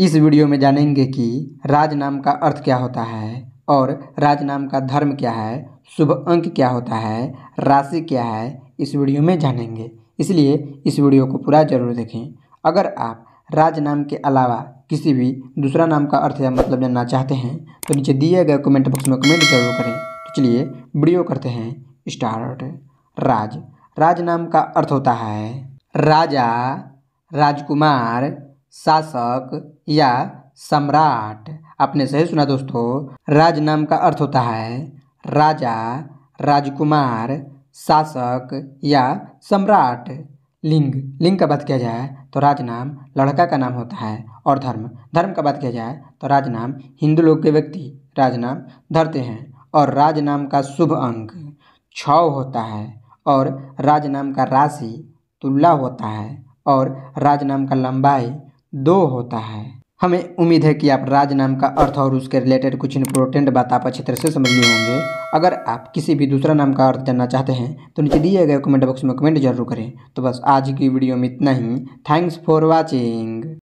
इस वीडियो में जानेंगे कि राज नाम का अर्थ क्या होता है और राज नाम का धर्म क्या है शुभ अंक क्या होता है राशि क्या है इस वीडियो में जानेंगे इसलिए इस वीडियो को पूरा जरूर देखें अगर आप राज नाम के अलावा किसी भी दूसरा नाम का अर्थ या मतलब जानना चाहते हैं तो नीचे दिए गए कमेंट बॉक्स में कमेंट जरूर करें तो चलिए वीडियो करते हैं स्टार्ट राज राज नाम का अर्थ होता है राजा राजकुमार शासक या सम्राट आपने सही सुना दोस्तों राज नाम का अर्थ होता है राजा राजकुमार शासक या सम्राट लिंग लिंग का बात किया जाए तो राजनाम लड़का का नाम होता है और धर्म धर्म का बात किया जाए तो राजनाम हिंदू लोग के व्यक्ति राजनाम धरते हैं और राजनाम का शुभ अंक छ होता है और राजनाम का राशि तुल्ला होता है और राजनाम का लंबाई दो होता है हमें उम्मीद है कि आप राज नाम का अर्थ और उसके रिलेटेड कुछ इंपोर्टेंट बात आप अच्छी तरह से समझ लिए होंगे अगर आप किसी भी दूसरा नाम का अर्थ जानना चाहते हैं तो नीचे दिए गए कमेंट बॉक्स में कमेंट जरूर करें तो बस आज की वीडियो में इतना ही थैंक्स फॉर वॉचिंग